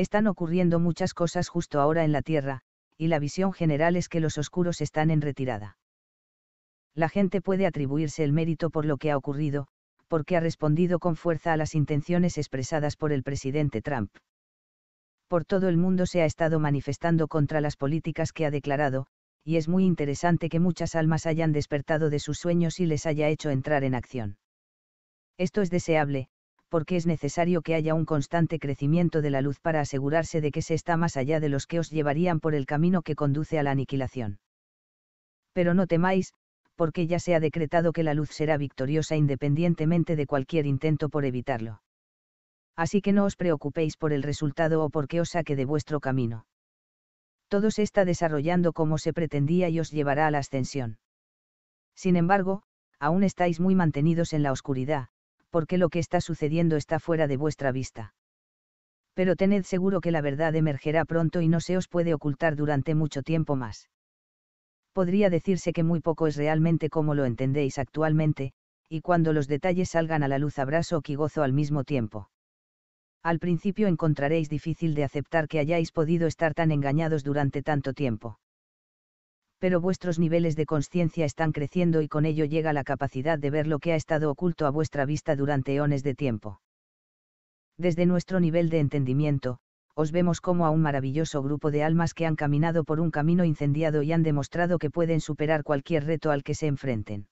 Están ocurriendo muchas cosas justo ahora en la Tierra, y la visión general es que los oscuros están en retirada. La gente puede atribuirse el mérito por lo que ha ocurrido, porque ha respondido con fuerza a las intenciones expresadas por el presidente Trump. Por todo el mundo se ha estado manifestando contra las políticas que ha declarado, y es muy interesante que muchas almas hayan despertado de sus sueños y les haya hecho entrar en acción. Esto es deseable, porque es necesario que haya un constante crecimiento de la luz para asegurarse de que se está más allá de los que os llevarían por el camino que conduce a la aniquilación. Pero no temáis, porque ya se ha decretado que la luz será victoriosa independientemente de cualquier intento por evitarlo. Así que no os preocupéis por el resultado o porque os saque de vuestro camino. Todo se está desarrollando como se pretendía y os llevará a la ascensión. Sin embargo, aún estáis muy mantenidos en la oscuridad, porque lo que está sucediendo está fuera de vuestra vista. Pero tened seguro que la verdad emergerá pronto y no se os puede ocultar durante mucho tiempo más. Podría decirse que muy poco es realmente como lo entendéis actualmente, y cuando los detalles salgan a la luz abrazo o quigozo gozo al mismo tiempo. Al principio encontraréis difícil de aceptar que hayáis podido estar tan engañados durante tanto tiempo pero vuestros niveles de conciencia están creciendo y con ello llega la capacidad de ver lo que ha estado oculto a vuestra vista durante eones de tiempo. Desde nuestro nivel de entendimiento, os vemos como a un maravilloso grupo de almas que han caminado por un camino incendiado y han demostrado que pueden superar cualquier reto al que se enfrenten.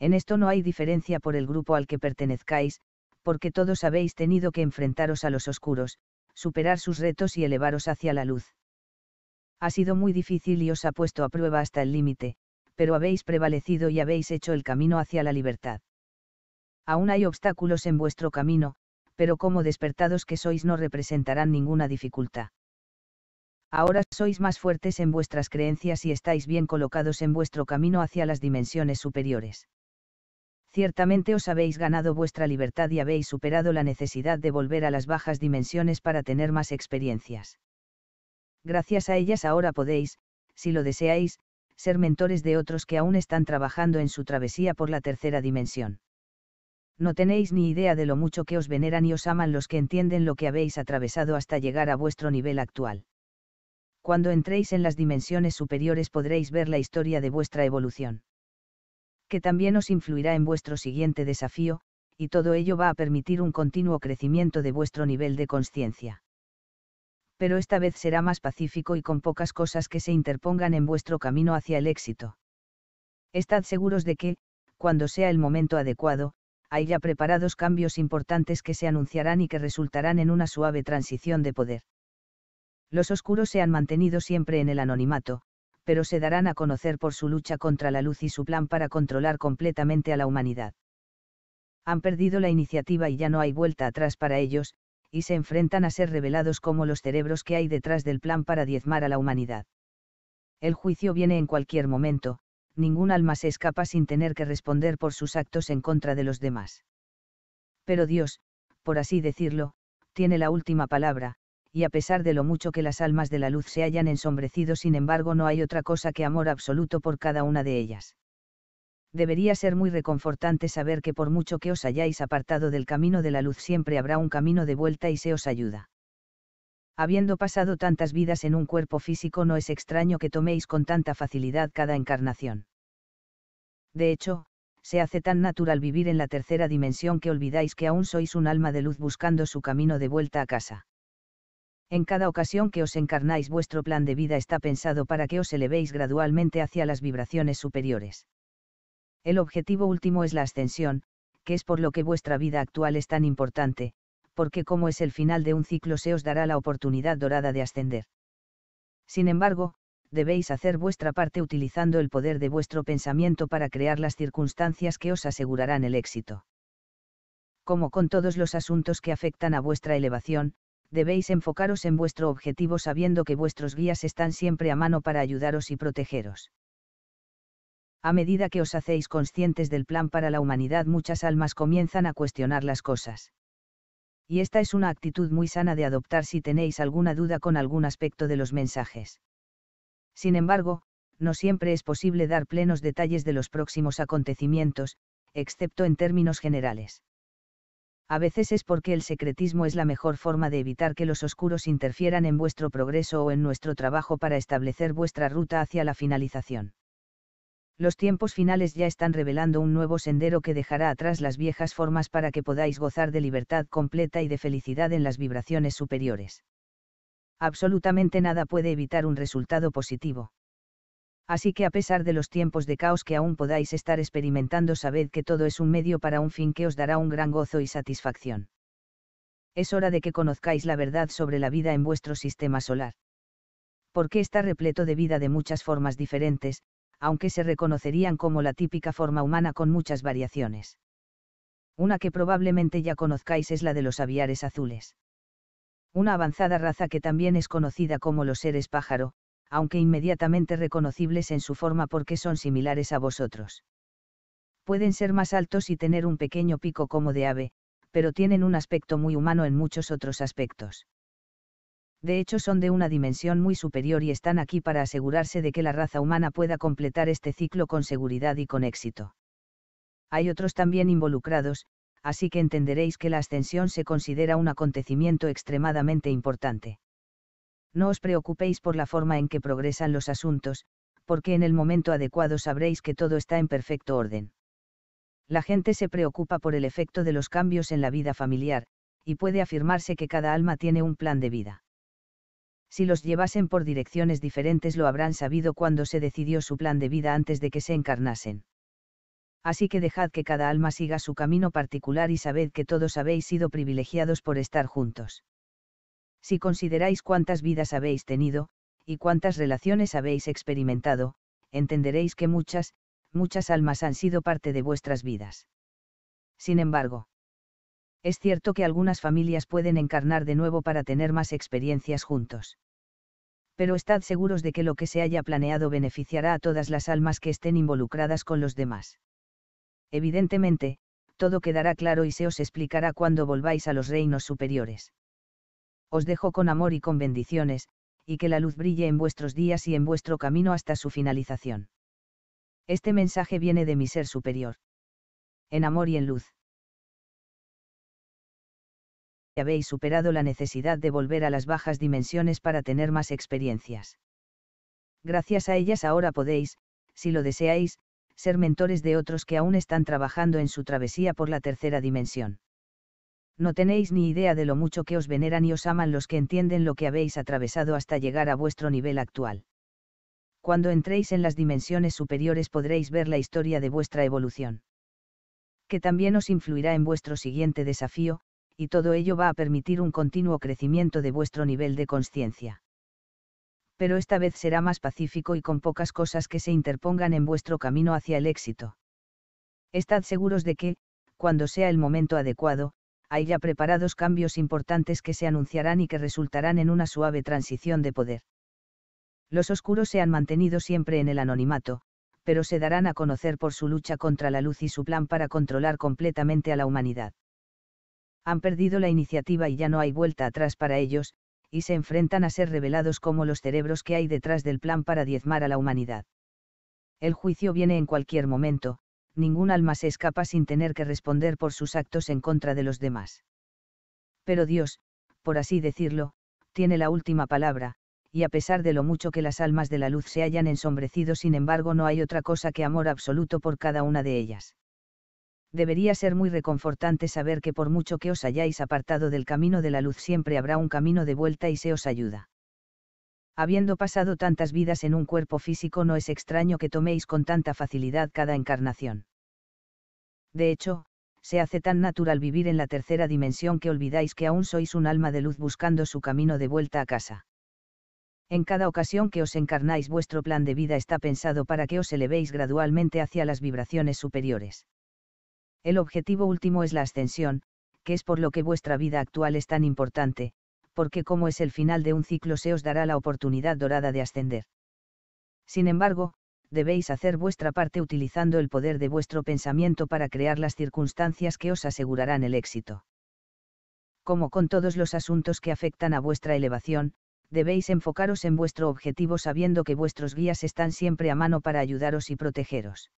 En esto no hay diferencia por el grupo al que pertenezcáis, porque todos habéis tenido que enfrentaros a los oscuros, superar sus retos y elevaros hacia la luz ha sido muy difícil y os ha puesto a prueba hasta el límite, pero habéis prevalecido y habéis hecho el camino hacia la libertad. Aún hay obstáculos en vuestro camino, pero como despertados que sois no representarán ninguna dificultad. Ahora sois más fuertes en vuestras creencias y estáis bien colocados en vuestro camino hacia las dimensiones superiores. Ciertamente os habéis ganado vuestra libertad y habéis superado la necesidad de volver a las bajas dimensiones para tener más experiencias gracias a ellas ahora podéis, si lo deseáis, ser mentores de otros que aún están trabajando en su travesía por la tercera dimensión. No tenéis ni idea de lo mucho que os veneran y os aman los que entienden lo que habéis atravesado hasta llegar a vuestro nivel actual. Cuando entréis en las dimensiones superiores podréis ver la historia de vuestra evolución. Que también os influirá en vuestro siguiente desafío, y todo ello va a permitir un continuo crecimiento de vuestro nivel de conciencia pero esta vez será más pacífico y con pocas cosas que se interpongan en vuestro camino hacia el éxito. Estad seguros de que, cuando sea el momento adecuado, hay ya preparados cambios importantes que se anunciarán y que resultarán en una suave transición de poder. Los oscuros se han mantenido siempre en el anonimato, pero se darán a conocer por su lucha contra la luz y su plan para controlar completamente a la humanidad. Han perdido la iniciativa y ya no hay vuelta atrás para ellos, y se enfrentan a ser revelados como los cerebros que hay detrás del plan para diezmar a la humanidad. El juicio viene en cualquier momento, ningún alma se escapa sin tener que responder por sus actos en contra de los demás. Pero Dios, por así decirlo, tiene la última palabra, y a pesar de lo mucho que las almas de la luz se hayan ensombrecido, sin embargo no hay otra cosa que amor absoluto por cada una de ellas debería ser muy reconfortante saber que por mucho que os hayáis apartado del camino de la luz siempre habrá un camino de vuelta y se os ayuda. Habiendo pasado tantas vidas en un cuerpo físico no es extraño que toméis con tanta facilidad cada encarnación. De hecho, se hace tan natural vivir en la tercera dimensión que olvidáis que aún sois un alma de luz buscando su camino de vuelta a casa. En cada ocasión que os encarnáis vuestro plan de vida está pensado para que os elevéis gradualmente hacia las vibraciones superiores. El objetivo último es la ascensión, que es por lo que vuestra vida actual es tan importante, porque como es el final de un ciclo se os dará la oportunidad dorada de ascender. Sin embargo, debéis hacer vuestra parte utilizando el poder de vuestro pensamiento para crear las circunstancias que os asegurarán el éxito. Como con todos los asuntos que afectan a vuestra elevación, debéis enfocaros en vuestro objetivo sabiendo que vuestros guías están siempre a mano para ayudaros y protegeros a medida que os hacéis conscientes del plan para la humanidad muchas almas comienzan a cuestionar las cosas. Y esta es una actitud muy sana de adoptar si tenéis alguna duda con algún aspecto de los mensajes. Sin embargo, no siempre es posible dar plenos detalles de los próximos acontecimientos, excepto en términos generales. A veces es porque el secretismo es la mejor forma de evitar que los oscuros interfieran en vuestro progreso o en nuestro trabajo para establecer vuestra ruta hacia la finalización los tiempos finales ya están revelando un nuevo sendero que dejará atrás las viejas formas para que podáis gozar de libertad completa y de felicidad en las vibraciones superiores. Absolutamente nada puede evitar un resultado positivo. Así que a pesar de los tiempos de caos que aún podáis estar experimentando, sabed que todo es un medio para un fin que os dará un gran gozo y satisfacción. Es hora de que conozcáis la verdad sobre la vida en vuestro sistema solar porque está repleto de vida de muchas formas diferentes, aunque se reconocerían como la típica forma humana con muchas variaciones. Una que probablemente ya conozcáis es la de los aviares azules. Una avanzada raza que también es conocida como los seres pájaro, aunque inmediatamente reconocibles en su forma porque son similares a vosotros. Pueden ser más altos y tener un pequeño pico como de ave, pero tienen un aspecto muy humano en muchos otros aspectos de hecho son de una dimensión muy superior y están aquí para asegurarse de que la raza humana pueda completar este ciclo con seguridad y con éxito. Hay otros también involucrados, así que entenderéis que la ascensión se considera un acontecimiento extremadamente importante. No os preocupéis por la forma en que progresan los asuntos, porque en el momento adecuado sabréis que todo está en perfecto orden. La gente se preocupa por el efecto de los cambios en la vida familiar, y puede afirmarse que cada alma tiene un plan de vida si los llevasen por direcciones diferentes lo habrán sabido cuando se decidió su plan de vida antes de que se encarnasen. Así que dejad que cada alma siga su camino particular y sabed que todos habéis sido privilegiados por estar juntos. Si consideráis cuántas vidas habéis tenido, y cuántas relaciones habéis experimentado, entenderéis que muchas, muchas almas han sido parte de vuestras vidas. Sin embargo, es cierto que algunas familias pueden encarnar de nuevo para tener más experiencias juntos pero estad seguros de que lo que se haya planeado beneficiará a todas las almas que estén involucradas con los demás. Evidentemente, todo quedará claro y se os explicará cuando volváis a los reinos superiores. Os dejo con amor y con bendiciones, y que la luz brille en vuestros días y en vuestro camino hasta su finalización. Este mensaje viene de mi ser superior. En amor y en luz habéis superado la necesidad de volver a las bajas dimensiones para tener más experiencias. Gracias a ellas ahora podéis, si lo deseáis, ser mentores de otros que aún están trabajando en su travesía por la tercera dimensión. No tenéis ni idea de lo mucho que os veneran y os aman los que entienden lo que habéis atravesado hasta llegar a vuestro nivel actual. Cuando entréis en las dimensiones superiores podréis ver la historia de vuestra evolución. Que también os influirá en vuestro siguiente desafío, y todo ello va a permitir un continuo crecimiento de vuestro nivel de conciencia. Pero esta vez será más pacífico y con pocas cosas que se interpongan en vuestro camino hacia el éxito. Estad seguros de que, cuando sea el momento adecuado, hay ya preparados cambios importantes que se anunciarán y que resultarán en una suave transición de poder. Los oscuros se han mantenido siempre en el anonimato, pero se darán a conocer por su lucha contra la luz y su plan para controlar completamente a la humanidad han perdido la iniciativa y ya no hay vuelta atrás para ellos, y se enfrentan a ser revelados como los cerebros que hay detrás del plan para diezmar a la humanidad. El juicio viene en cualquier momento, ningún alma se escapa sin tener que responder por sus actos en contra de los demás. Pero Dios, por así decirlo, tiene la última palabra, y a pesar de lo mucho que las almas de la luz se hayan ensombrecido, sin embargo no hay otra cosa que amor absoluto por cada una de ellas debería ser muy reconfortante saber que por mucho que os hayáis apartado del camino de la luz siempre habrá un camino de vuelta y se os ayuda. Habiendo pasado tantas vidas en un cuerpo físico no es extraño que toméis con tanta facilidad cada encarnación. De hecho, se hace tan natural vivir en la tercera dimensión que olvidáis que aún sois un alma de luz buscando su camino de vuelta a casa. En cada ocasión que os encarnáis vuestro plan de vida está pensado para que os elevéis gradualmente hacia las vibraciones superiores. El objetivo último es la ascensión, que es por lo que vuestra vida actual es tan importante, porque como es el final de un ciclo se os dará la oportunidad dorada de ascender. Sin embargo, debéis hacer vuestra parte utilizando el poder de vuestro pensamiento para crear las circunstancias que os asegurarán el éxito. Como con todos los asuntos que afectan a vuestra elevación, debéis enfocaros en vuestro objetivo sabiendo que vuestros guías están siempre a mano para ayudaros y protegeros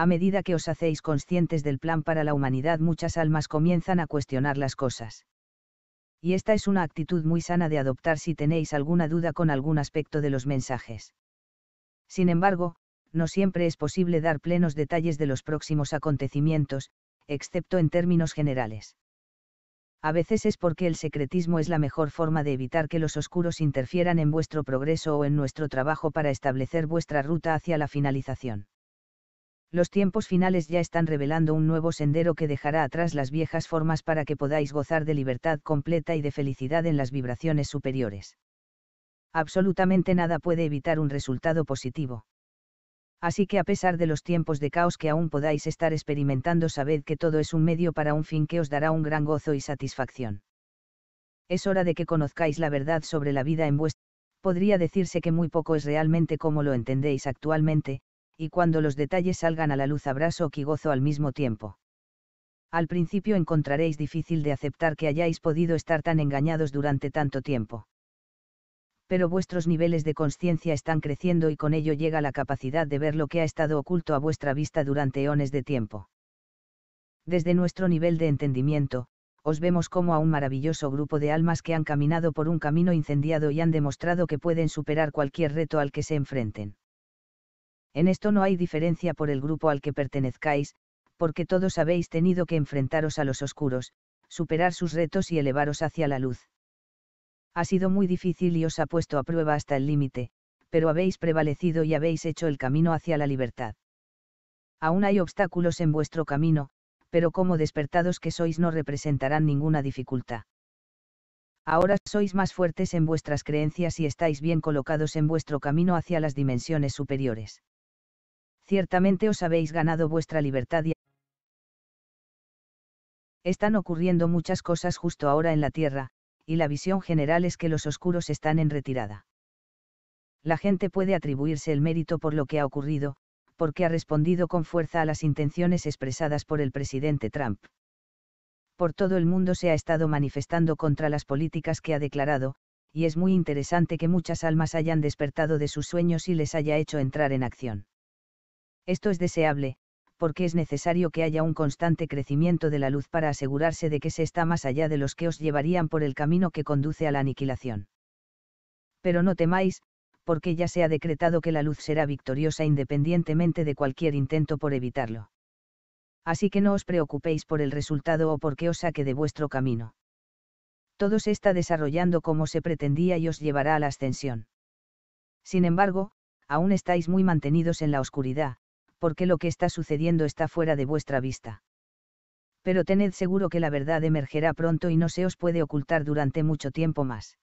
a medida que os hacéis conscientes del plan para la humanidad muchas almas comienzan a cuestionar las cosas. Y esta es una actitud muy sana de adoptar si tenéis alguna duda con algún aspecto de los mensajes. Sin embargo, no siempre es posible dar plenos detalles de los próximos acontecimientos, excepto en términos generales. A veces es porque el secretismo es la mejor forma de evitar que los oscuros interfieran en vuestro progreso o en nuestro trabajo para establecer vuestra ruta hacia la finalización los tiempos finales ya están revelando un nuevo sendero que dejará atrás las viejas formas para que podáis gozar de libertad completa y de felicidad en las vibraciones superiores. Absolutamente nada puede evitar un resultado positivo. Así que a pesar de los tiempos de caos que aún podáis estar experimentando, sabed que todo es un medio para un fin que os dará un gran gozo y satisfacción. Es hora de que conozcáis la verdad sobre la vida en vuestra podría decirse que muy poco es realmente como lo entendéis actualmente, y cuando los detalles salgan a la luz abrazo y gozo al mismo tiempo. Al principio encontraréis difícil de aceptar que hayáis podido estar tan engañados durante tanto tiempo. Pero vuestros niveles de conciencia están creciendo y con ello llega la capacidad de ver lo que ha estado oculto a vuestra vista durante eones de tiempo. Desde nuestro nivel de entendimiento, os vemos como a un maravilloso grupo de almas que han caminado por un camino incendiado y han demostrado que pueden superar cualquier reto al que se enfrenten en esto no hay diferencia por el grupo al que pertenezcáis, porque todos habéis tenido que enfrentaros a los oscuros, superar sus retos y elevaros hacia la luz. Ha sido muy difícil y os ha puesto a prueba hasta el límite, pero habéis prevalecido y habéis hecho el camino hacia la libertad. Aún hay obstáculos en vuestro camino, pero como despertados que sois no representarán ninguna dificultad. Ahora sois más fuertes en vuestras creencias y estáis bien colocados en vuestro camino hacia las dimensiones superiores ciertamente os habéis ganado vuestra libertad y están ocurriendo muchas cosas justo ahora en la Tierra, y la visión general es que los oscuros están en retirada. La gente puede atribuirse el mérito por lo que ha ocurrido, porque ha respondido con fuerza a las intenciones expresadas por el presidente Trump. Por todo el mundo se ha estado manifestando contra las políticas que ha declarado, y es muy interesante que muchas almas hayan despertado de sus sueños y les haya hecho entrar en acción. Esto es deseable, porque es necesario que haya un constante crecimiento de la luz para asegurarse de que se está más allá de los que os llevarían por el camino que conduce a la aniquilación. Pero no temáis, porque ya se ha decretado que la luz será victoriosa independientemente de cualquier intento por evitarlo. Así que no os preocupéis por el resultado o porque os saque de vuestro camino. Todo se está desarrollando como se pretendía y os llevará a la ascensión. Sin embargo, aún estáis muy mantenidos en la oscuridad, porque lo que está sucediendo está fuera de vuestra vista. Pero tened seguro que la verdad emergerá pronto y no se os puede ocultar durante mucho tiempo más.